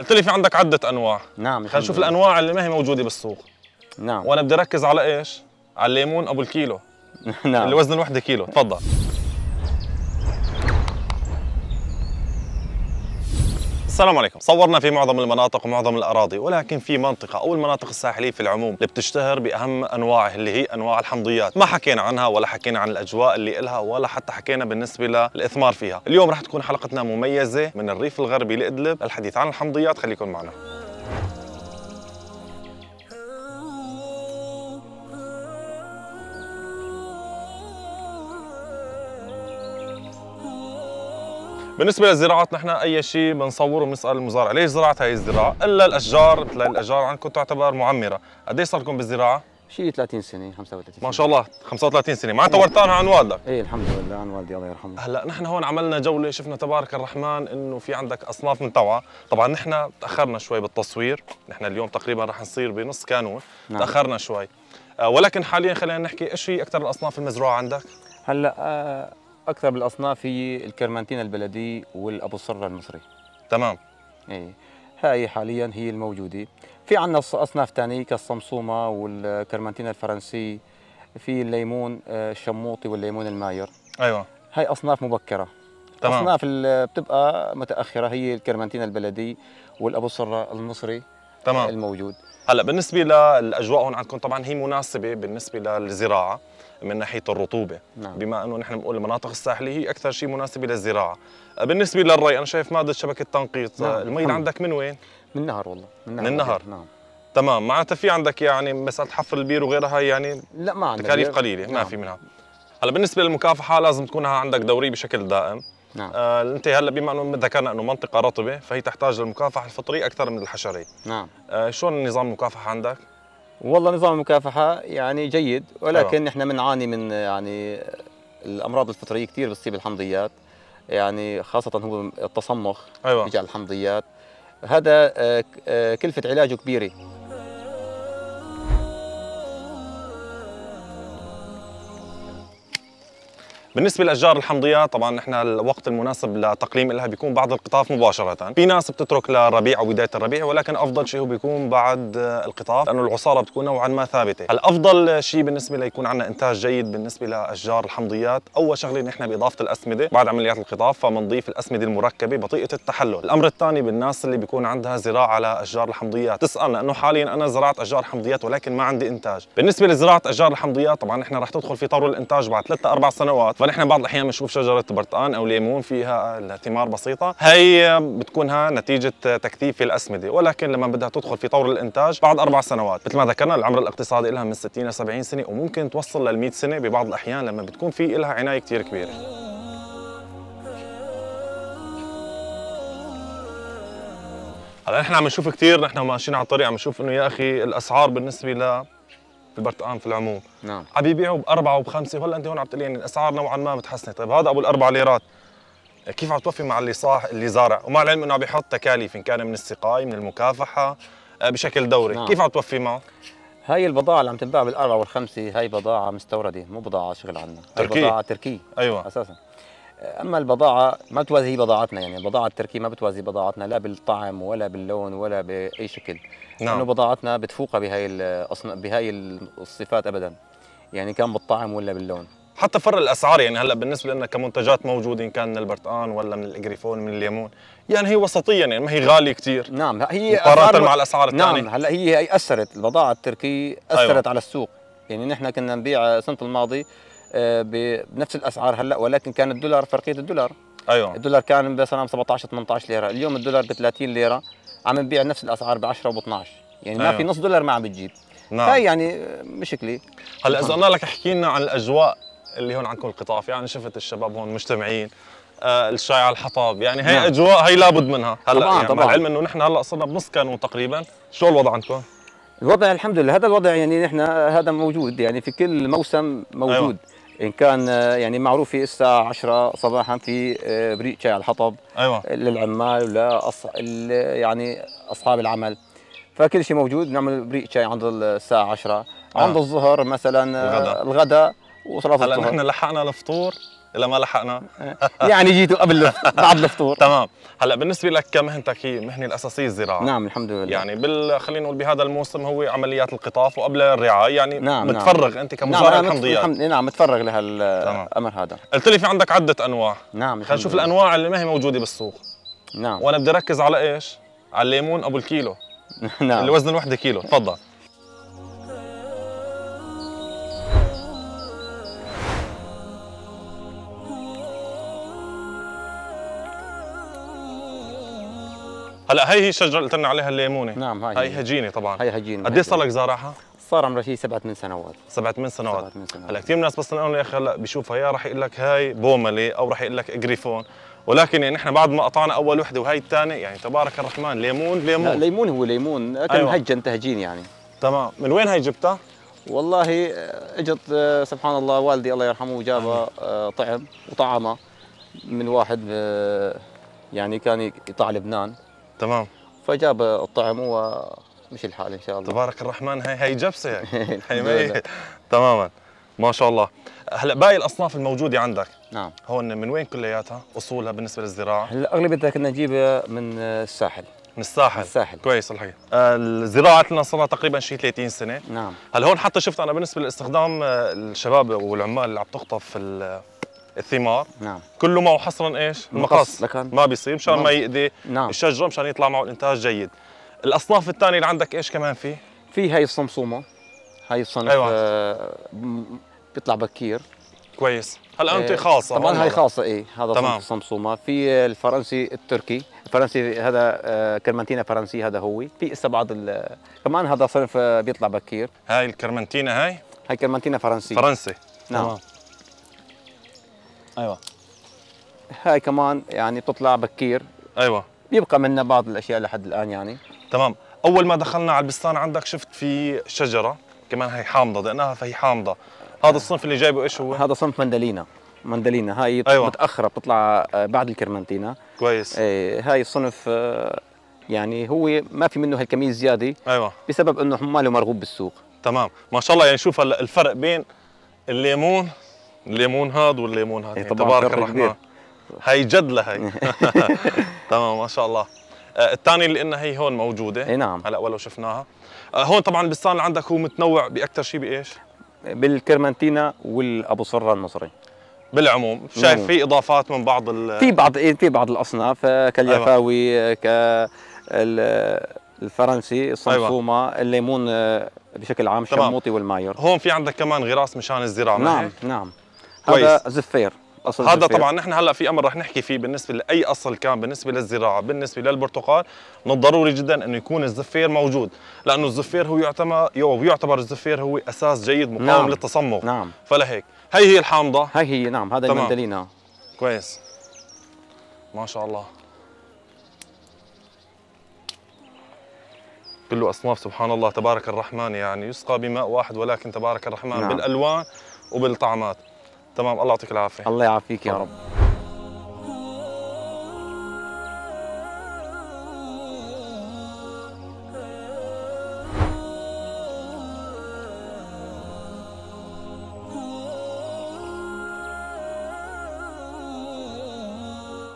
قلت لي في عندك عدة أنواع نعم خلينا نشوف الأنواع اللي ما هي موجودة بالسوق نعم وأنا بدي أركز على إيش؟ على الليمون أبو الكيلو نعم اللي وزن الوحدة كيلو تفضل السلام عليكم صورنا في معظم المناطق ومعظم الاراضي ولكن في منطقه او المناطق الساحليه في العموم اللي بتشتهر باهم انواعها اللي هي انواع الحمضيات ما حكينا عنها ولا حكينا عن الاجواء اللي إلها ولا حتى حكينا بالنسبه للاثمار فيها اليوم راح تكون حلقتنا مميزه من الريف الغربي لادلب الحديث عن الحمضيات خليكم معنا بالنسبه للزراعات نحن اي شيء بنصوره بنسال المزارع ليش زرعت هاي الزراعه الا الاشجار مثل الاشجار عندكم تعتبر معمره قد ايش صار لكم بالزراعه شيء 30 سنه 35 سنه ما شاء الله 35 سنه معناتها إيه. ورثانها عن والدك ايه الحمد لله عن والدي الله يرحمه هلا نحن هون عملنا جوله شفنا تبارك الرحمن انه في عندك اصناف من توعه طبعا نحن تاخرنا شوي بالتصوير نحن اليوم تقريبا رح نصير بنص كانون نعم. تاخرنا شوي آه، ولكن حاليا خلينا نحكي ايش هي اكثر الاصناف المزروعه عندك هلا آه، اكثر بالاصناف هي الكرمانتين البلدي والابو صره المصري تمام اي هاي حاليا هي الموجوده في عندنا اصناف ثانيه كالصمصومه والكرمانتين الفرنسي في الليمون آه، الشموطي والليمون الماير ايوه هاي اصناف مبكره تمام. اصناف اللي بتبقى متاخره هي الكرمانتين البلدي والابو صره المصري تمام الموجود هلا بالنسبه للاجواء هون عندكم طبعا هي مناسبه بالنسبه للزراعه من ناحيه الرطوبه نعم. بما انه نحن بنقول المناطق الساحليه هي اكثر شيء مناسبه للزراعه أه، بالنسبه للري انا شايف ماده شبكه تنقيط أه، نعم. المي اللي نعم. عندك من وين من النهر والله من النهر, من النهر. نعم تمام معناتها في عندك يعني مساله حفر البير وغيرها يعني لا ما عندك تكاليف قليله نعم. ما في نعم. منها هلا بالنسبه للمكافحه لازم تكون عندك دوري بشكل دائم نعم آه انت هلا بما انه ذكرنا انه منطقه رطبه فهي تحتاج للمكافحه الفطريه اكثر من الحشريه نعم آه شلون نظام المكافحه عندك؟ والله نظام المكافحه يعني جيد ولكن أيوة. احنا بنعاني من يعني الامراض الفطريه كثير بتصيب الحمضيات يعني خاصه هو التصمخ أيوة. بيجي على الحمضيات هذا آه، آه، كلفه علاجه كبيره بالنسبه لاشجار الحمضيه طبعا نحن الوقت المناسب لتقليم لها بيكون بعد القطاف مباشره في ناس بتترك للربيع او بدايه الربيع ولكن افضل شيء هو بيكون بعد القطاف لانه العصاره بتكون نوعا ما ثابته الافضل شيء بالنسبه ليكون عندنا انتاج جيد بالنسبه لاشجار الحمضيات اول شغله نحن باضافه الاسمده بعد عمليات القطاف فبنضيف الاسمده المركبه بطيئه التحلل الامر الثاني بالناس اللي بيكون عندها زراعه على اشجار الحمضيات تسال لانه حاليا انا زرعت اشجار حمضيات ولكن ما عندي انتاج بالنسبه لزراعه اشجار الحمضيات طبعا نحن رح تدخل في طور الانتاج بعد 3 4 سنوات طبعا احنا بعض الاحيان بنشوف شجره برتقان او ليمون فيها ثمار بسيطه هي بتكونها نتيجه تكثيف الاسمده ولكن لما بدها تدخل في طور الانتاج بعد اربع سنوات مثل ما ذكرنا العمر الاقتصادي لها من 60 ل 70 سنه وممكن توصل لل 100 سنه ببعض الاحيان لما بتكون في لها عنايه كثير كبيره هلا نحن عم نشوف كثير نحن ماشيين على الطريق عم نشوف انه يا اخي الاسعار بالنسبه ل ان في العموم نعم عم يبيعوا باربعه وبخمسه وهلا انت هون عم تقول يعني الاسعار نوعا ما متحسنه طيب هذا ابو الاربع ليرات كيف عم توفي مع اللي صاح اللي زارع ومع العلم انه عم يحط تكاليف ان كان من السقايه من المكافحه آه، بشكل دوري نعم. كيف عم توفي معه هاي البضاعة اللي عم تنباع بالأربعة والخمسة هاي بضاعة مستوردة مو بضاعة شغل عندنا تركية بضاعة تركية أيوة أساسا اما البضاعه ما بتوازي بضاعتنا يعني البضاعه التركيه ما بتوازي بضاعتنا لا بالطعم ولا باللون ولا باي شكل نعم لانه بضاعتنا بتفوقها بهي بهي الصفات ابدا يعني كان بالطعم ولا باللون حتى فرق الاسعار يعني هلا بالنسبه لنا كمنتجات موجوده ان كان من البرتقان ولا من الاجريفون من الليمون يعني هي وسطيه يعني ما هي غاليه كثير نعم هي مقارنه مع الاسعار الثانيه نعم هلا هي هي اثرت البضاعه التركيه اثرت أيوة. على السوق يعني نحن كنا نبيع السنه الماضي آه، بنفس الاسعار هلا ولكن كان الدولار فرقيه الدولار ايوه الدولار كان مثلا 17 18 ليره اليوم الدولار ب 30 ليره عم نبيع نفس الاسعار ب 10 وب 12 يعني ما في أيوة. نص دولار ما عم بتجيب نعم هاي يعني مشكله هلا اذا قلنا لك احكي لنا عن الاجواء اللي هون عندكم القطاع يعني شفت الشباب هون مجتمعين آه الشاي على الحطب يعني هي نعم. اجواء هي لابد منها هلا طبعا يعني طبعا العلم انه نحن هلا صرنا بنص كانون تقريبا شو الوضع عندكم الوضع الحمد لله هذا الوضع يعني نحن هذا موجود يعني في كل موسم موجود أيوة. ان كان آه، يعني معروف في الساعه 10 صباحا في آه، بريق شاي على الحطب ايوه للعمال ولا أص... يعني اصحاب العمل فكل شيء موجود نعمل بريق شاي عند الساعه 10 عند آه. الظهر مثلا آه، الغداء الغداء وصلاه الظهر هلا نحن لحقنا الفطور الا ما لحقنا يعني جيتوا قبل بعد الفطور تمام هلا بالنسبه لك كمهنتك هي المهنه الاساسيه الزراعه نعم الحمد لله يعني بال خلينا نقول بهذا الموسم هو عمليات القطاف وقبل الرعايه يعني نعم, نعم. متفرغ نعم. انت كمزارع نعم حمضيات الحمد نعم متفرغ لهالامر هذا قلت لي في عندك عده انواع نعم خلينا نشوف الانواع اللي ما هي موجوده بالسوق نعم وانا بدي اركز على ايش؟ على الليمون ابو الكيلو نعم اللي وزن الوحده كيلو تفضل هلا هي هي الشجره اللي قلت لنا عليها الليمونه نعم هاي هي هجينه طبعا هي هجينه قد ايش صار لك زارعها؟ صار عمرها شي سبعة ثمان سنوات سبعة ثمان سنوات هلا كثير ناس بس يا اخي هلا بيشوفها يا رح يقول لك هاي بوملي او رح يقول لك جريفون ولكن يعني احنا بعد ما قطعنا اول وحده وهي الثانيه يعني تبارك الرحمن ليمون ليمون لا ليمون هو ليمون اكل أيوة. مهجن تهجين يعني تمام من وين هي جبتها؟ والله اجت آه، سبحان الله والدي الله يرحمه جابها أمم. آه، طعم وطعمها من واحد آه، يعني كان يقطع لبنان تمام فجاب الطعم ومشي الحال ان شاء الله تبارك الرحمن هي هي جبسه يعني هي تماما ما شاء الله هلا باقي الاصناف الموجوده عندك نعم هون من وين كلياتها اصولها بالنسبه للزراعه هلا اغلبيتها كنا نجيبها من الساحل من الساحل الساحل كويس الحقيقه آه، الزراعه لنا صار تقريبا شيء 30 سنه نعم هلا هون حتى شفت انا بالنسبه لاستخدام آه، الشباب والعمال اللي عم تخطف الثمار نعم كله معه حصرا ايش؟ المقص لكن ما بيصير مشان ما يأذي نعم. الشجره مشان يطلع معه الانتاج جيد الاصناف الثانيه اللي عندك ايش كمان في؟ في هي الصمصومه هي الصنف أيوة. آه بيطلع بكير كويس هلا انت آه، خاصه طبعا هي خاصه اي هذا تمام. صنف الصمصومه في الفرنسي التركي الفرنسي هذا آه كرمنتينا فرنسي هذا هو في هسه بعض كمان هذا صنف آه بيطلع بكير هاي الكرمنتينا هاي هاي كرمنتينا فرنسي فرنسي نعم ايوه هاي كمان يعني بتطلع بكير ايوه بيبقى منا بعض الاشياء لحد الان يعني تمام اول ما دخلنا على البستان عندك شفت في شجره كمان هي حامضه دقناها فهي حامضه هذا الصنف اللي جايبه ايش هو هذا صنف مندلينا مندلينا هاي أيوة. متاخره بتطلع آه، بعد الكرمنتينا كويس إيه، هاي الصنف آه، يعني هو ما في منه هالكميه زياده ايوه بسبب انه ما له مرغوب بالسوق تمام ما شاء الله يعني شوف هلا الفرق بين الليمون الليمون هذا والليمون هذا إيه، تبارك الرحمن هي جد لهي تمام ما شاء الله آه، الثانيه اللي قلنا هي هون موجوده اي نعم هلا ولو شفناها آه، هون طبعا البستان اللي عندك هو متنوع باكثر شيء بايش؟ بالكرمنتينا والابو صره المصري بالعموم شايف نعم. في اضافات من بعض ال في بعض في بعض الاصناف آه، كاليفاوي أيوة. ك الفرنسي الصنفوما أيوة. الليمون بشكل عام الشموطي والماير هون في عندك كمان غراس مشان الزراعه نعم نعم كويس. هذا زفير اصل هذا زفير. طبعا نحن هلا في امر رح نحكي فيه بالنسبه لاي اصل كان بالنسبه للزراعه بالنسبه للبرتقال من الضروري جدا انه يكون الزفير موجود لانه الزفير هو يعتبر يعتبر الزفير هو اساس جيد مقاوم نعم. للتصمغ نعم فلهيك هي هي الحامضه هي هي نعم هذا المندلينا آه. كويس ما شاء الله كله اصناف سبحان الله تبارك الرحمن يعني يسقى بماء واحد ولكن تبارك الرحمن نعم. بالالوان وبالطعمات تمام الله يعطيك العافيه الله يعافيك يا رب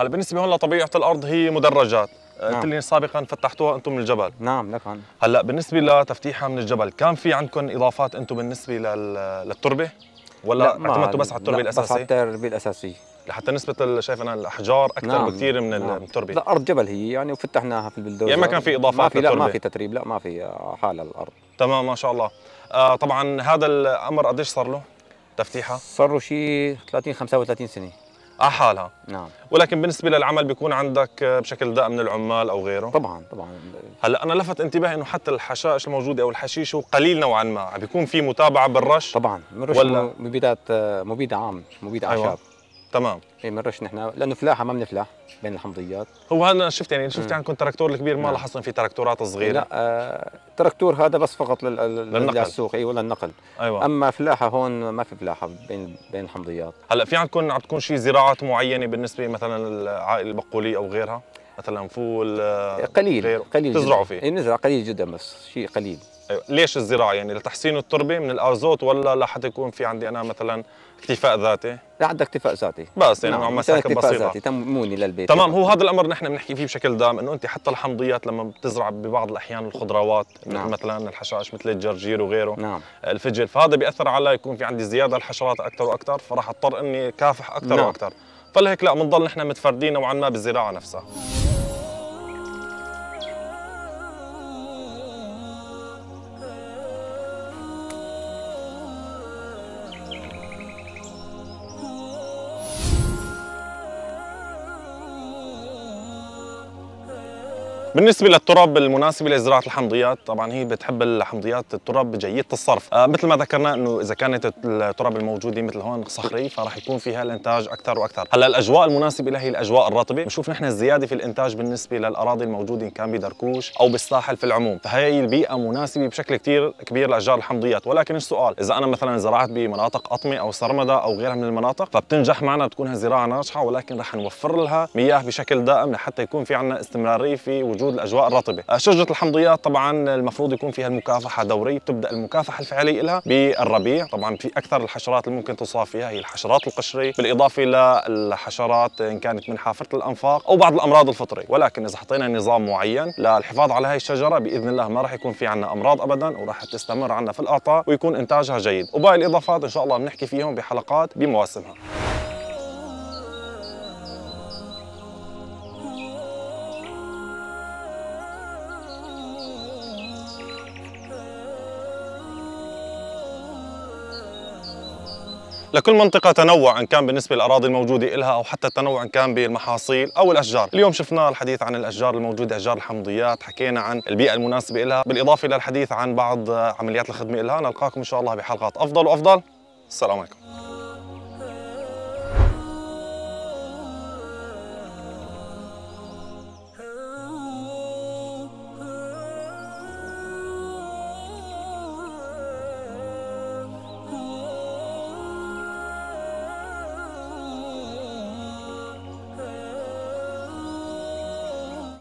هلا بالنسبه هون لطبيعه الارض هي مدرجات قلت آه، نعم. لي سابقا فتحتوها انتم من الجبل نعم لك هلا بالنسبه لتفتيحها من الجبل كان في عندكم اضافات انتم بالنسبه للتربه ولا اعتمدتوا بس على التربه الاساسيه؟ بس على التربه الاساسيه لحتى نسبة شايف انا الاحجار اكثر نعم. بكثير من نعم. التربة لا ارض جبل هي يعني وفتحناها في البلدوزر يعني ما كان في اضافات ما في لا ما في تتريب لا ما في آه، حالة الارض تمام ما شاء الله آه طبعا هذا الامر قديش صار له تفتيحها؟ صار له شيء 30 35 سنة على حالها نعم ولكن بالنسبه للعمل بيكون عندك بشكل دائم من العمال او غيره طبعا طبعا هلا انا لفت انتباهي انه حتى الحشائش الموجوده او الحشيش هو قليل نوعا ما بيكون في متابعه بالرش طبعا ولا مبيدات مبيد عام مبيد أيوة. اعشاب أيوة. تمام اي بنرش نحن لانه فلاحه ما بنفلح بين الحمضيات هو هذا انا شفت يعني شفت عندكم تراكتور الكبير ما نعم. لاحظنا في تراكتورات صغيره لا آه تراكتور هذا بس فقط لل... للنقل للسوق ايوه للنقل أيوة. اما فلاحه هون ما في فلاحه بين بين الحمضيات هلا في عندكم عم تكون شيء زراعات معينه بالنسبه مثلا العائله البقوليه او غيرها مثلا فول آه، إيه، قليل غير. قليل تزرعوا فيه إيه، نزرع قليل جدا بس شيء قليل أيوة. ليش الزراعه يعني لتحسين التربه من الازوت ولا لحتى يكون في عندي انا مثلا اكتفاء ذاتي؟ عندك اكتفاء ذاتي بس يعني نوعا ما اكتفاء بسيطة ذاتي تموني للبيت تمام هو هذا الامر نحن بنحكي فيه بشكل دائم انه انت حتى الحمضيات لما بتزرع ببعض الاحيان الخضروات نعم. مثلا الحشائش مثل الجرجير وغيره نعم. الفجل فهذا بياثر على يكون في عندي زياده الحشرات اكثر واكثر فراح اضطر اني كافح اكثر نعم. واكثر فلهيك لا بنضل نحن متفردين نوعا ما بالزراعه نفسها بالنسبه للتراب المناسبه لزراعه الحمضيات طبعا هي بتحب الحمضيات التراب جيده الصرف آه مثل ما ذكرنا انه اذا كانت التراب الموجوده مثل هون صخري فراح يكون فيها الانتاج اكثر واكثر هلا الاجواء المناسبه لها هي الاجواء الرطبه بنشوف نحن الزياده في الانتاج بالنسبه للاراضي الموجوده ان كان بدركوش او بالساحل في العموم فهي البيئه مناسبه بشكل كثير كبير لاشجار الحمضيات ولكن السؤال اذا انا مثلا زرعت بمناطق قطمه او سرمده او غيرها من المناطق فبتنجح معنا بتكون هالزراعه ناجحه ولكن رح نوفر لها مياه بشكل دائم لحتى يكون في عندنا استمراريه في وجود وجود الاجواء الرطبه آه، شجره الحمضيات طبعا المفروض يكون فيها المكافحه دوري بتبدا المكافحه الفعليه لها بالربيع طبعا في اكثر الحشرات اللي ممكن تصاب فيها هي الحشرات القشريه بالاضافه للحشرات ان كانت من حافره الانفاق او بعض الامراض الفطريه ولكن اذا حطينا نظام معين للحفاظ على هاي الشجره باذن الله ما راح يكون في عندنا امراض ابدا وراح تستمر عندنا في الاعطاء ويكون انتاجها جيد وباقي الاضافات ان شاء الله بنحكي فيهم بحلقات بمواسمها لكل منطقة تنوع إن كان بالنسبة للأراضي الموجودة إلها أو حتى تنوع إن كان بالمحاصيل أو الأشجار اليوم شفنا الحديث عن الأشجار الموجودة أشجار الحمضيات حكينا عن البيئة المناسبة إلها بالإضافة إلى الحديث عن بعض عمليات الخدمة إلها نلقاكم إن شاء الله بحلقات أفضل وأفضل السلام عليكم